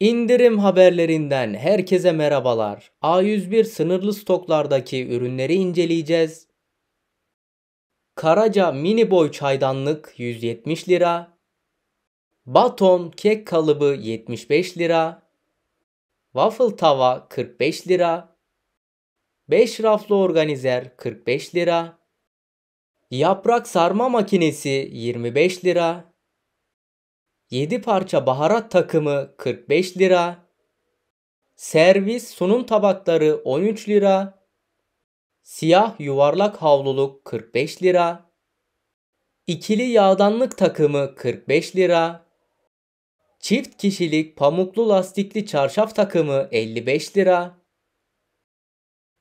İndirim haberlerinden herkese merhabalar. A101 sınırlı stoklardaki ürünleri inceleyeceğiz. Karaca mini boy çaydanlık 170 lira. Baton kek kalıbı 75 lira. Waffle tava 45 lira. 5 raflı organizer 45 lira. Yaprak sarma makinesi 25 lira. 7 parça baharat takımı 45 lira. Servis sunum tabakları 13 lira. Siyah yuvarlak havluluk 45 lira. İkili yağdanlık takımı 45 lira. Çift kişilik pamuklu lastikli çarşaf takımı 55 lira.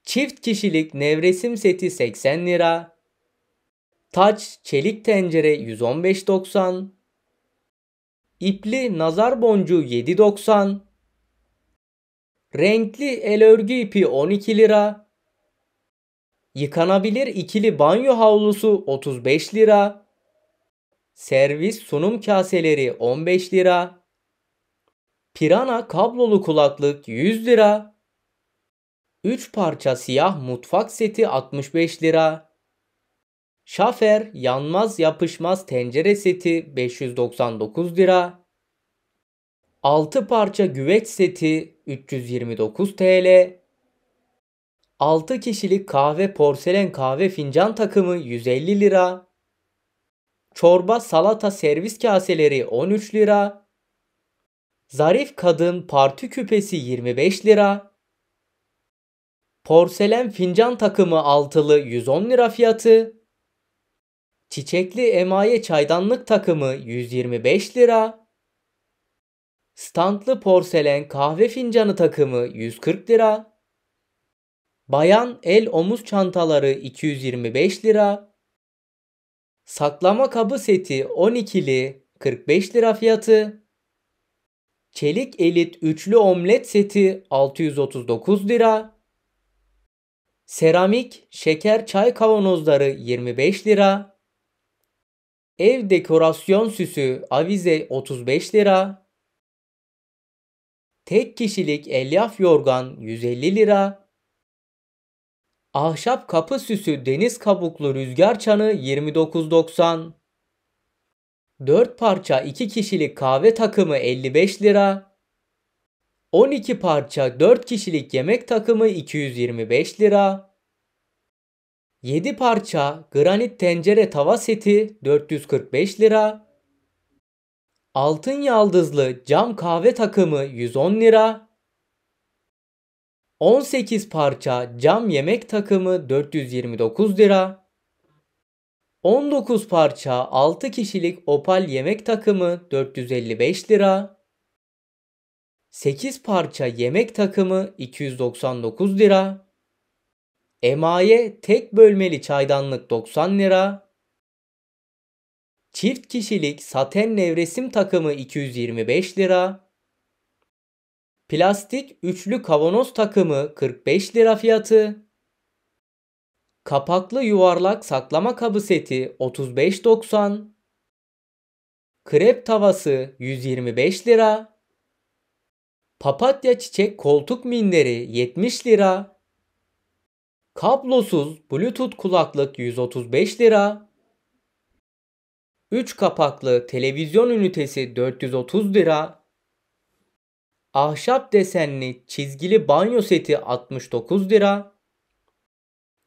Çift kişilik nevresim seti 80 lira. Taç çelik tencere 115.90. İpli nazar boncuğu 7.90. Renkli el örgü ipi 12 lira. Yıkanabilir ikili banyo havlusu 35 lira. Servis sunum kaseleri 15 lira. Pirana kablolu kulaklık 100 lira. 3 parça siyah mutfak seti 65 lira. Şafer yanmaz yapışmaz tencere seti 599 lira. 6 parça güveç seti 329 TL. 6 kişilik kahve porselen kahve fincan takımı 150 lira. Çorba salata servis kaseleri 13 lira. Zarif kadın parti küpesi 25 lira. Porselen fincan takımı altılı 110 lira fiyatı. Çiçekli emaye çaydanlık takımı 125 lira. Standlı porselen kahve fincanı takımı 140 lira. Bayan el omuz çantaları 225 lira. Saklama kabı seti 12'li 45 lira fiyatı. Çelik elit üçlü omlet seti 639 lira. Seramik şeker çay kavanozları 25 lira. Ev dekorasyon süsü avize 35 lira. Tek kişilik elyaf yorgan 150 lira. Ahşap kapı süsü deniz kabuklu rüzgar çanı 29.90. 4 parça 2 kişilik kahve takımı 55 lira. 12 parça 4 kişilik yemek takımı 225 lira. 7 parça granit tencere tava seti 445 lira. Altın yaldızlı cam kahve takımı 110 lira. 18 parça cam yemek takımı 429 lira. 19 parça 6 kişilik opal yemek takımı 455 lira. 8 parça yemek takımı 299 lira. Emaye tek bölmeli çaydanlık 90 lira. Çift kişilik saten nevresim takımı 225 lira. Plastik üçlü kavanoz takımı 45 lira fiyatı. Kapaklı yuvarlak saklama kabı seti 35.90. Krep tavası 125 lira. Papatya çiçek koltuk minleri 70 lira. Kablosuz Bluetooth kulaklık 135 lira. 3 kapaklı televizyon ünitesi 430 lira. Ahşap desenli çizgili banyo seti 69 lira.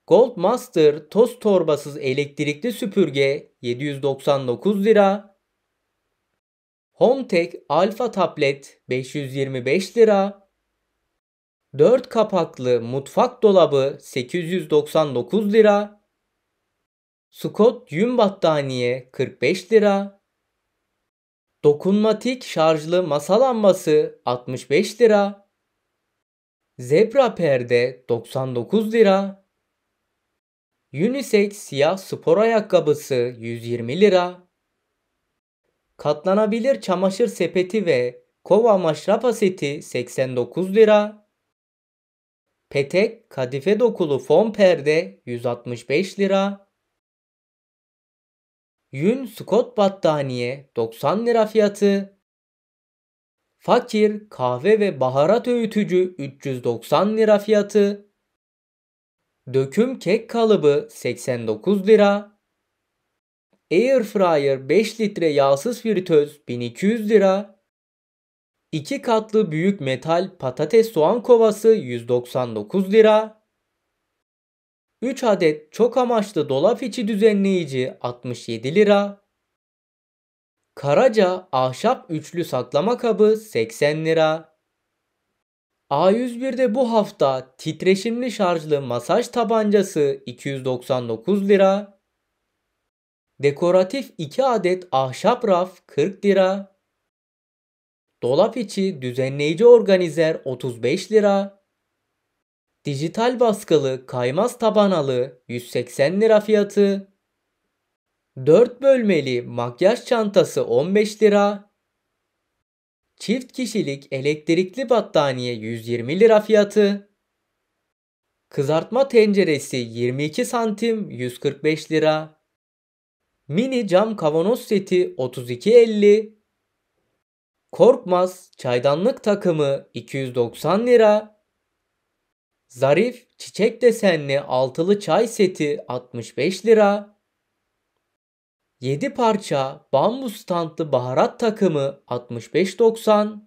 Gold Master toz torbasız elektrikli süpürge 799 lira. HomeTech Alpha tablet 525 lira. 4 kapaklı mutfak dolabı 899 lira. Scott yün battaniye 45 lira. Dokunmatik şarjlı masa lambası 65 lira. Zebra perde 99 lira. Unisex siyah spor ayakkabısı 120 lira. Katlanabilir çamaşır sepeti ve kova maşrapa seti 89 lira. Petek kadife dokulu fon perde 165 lira. Yün Scott battaniye 90 lira fiyatı. Fakir kahve ve baharat öğütücü 390 lira fiyatı. Döküm kek kalıbı 89 lira. Air fryer 5 litre yağsız fritöz 1200 lira. 2 katlı büyük metal patates soğan kovası 199 lira. 3 adet çok amaçlı dolap içi düzenleyici 67 lira. Karaca ahşap üçlü saklama kabı 80 lira. A101'de bu hafta titreşimli şarjlı masaj tabancası 299 lira. Dekoratif 2 adet ahşap raf 40 lira. Dolap içi düzenleyici organizer 35 lira. Dijital baskılı kaymaz tabanalı 180 lira fiyatı. 4 bölmeli makyaj çantası 15 lira. Çift kişilik elektrikli battaniye 120 lira fiyatı. Kızartma tenceresi 22 santim 145 lira. Mini cam kavanoz seti 32.50. Korkmaz çaydanlık takımı 290 lira. Zarif çiçek desenli altılı çay seti 65 lira. 7 parça bambu standlı baharat takımı 65.90.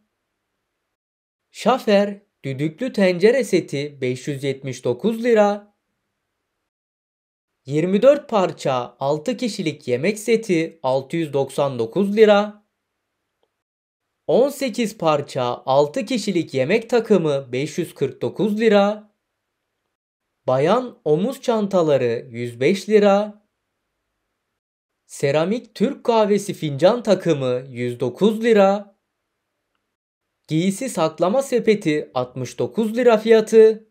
Şafer düdüklü tencere seti 579 lira. 24 parça 6 kişilik yemek seti 699 lira. 18 parça 6 kişilik yemek takımı 549 lira. Bayan omuz çantaları 105 lira. Seramik Türk kahvesi fincan takımı 109 lira. Giysi saklama sepeti 69 lira fiyatı.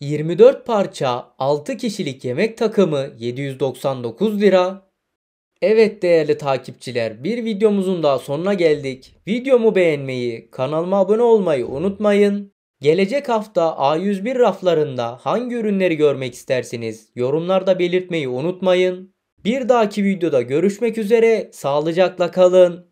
24 parça 6 kişilik yemek takımı 799 lira. Evet değerli takipçiler bir videomuzun daha sonuna geldik. Videomu beğenmeyi, kanalıma abone olmayı unutmayın. Gelecek hafta A101 raflarında hangi ürünleri görmek istersiniz yorumlarda belirtmeyi unutmayın. Bir dahaki videoda görüşmek üzere sağlıcakla kalın.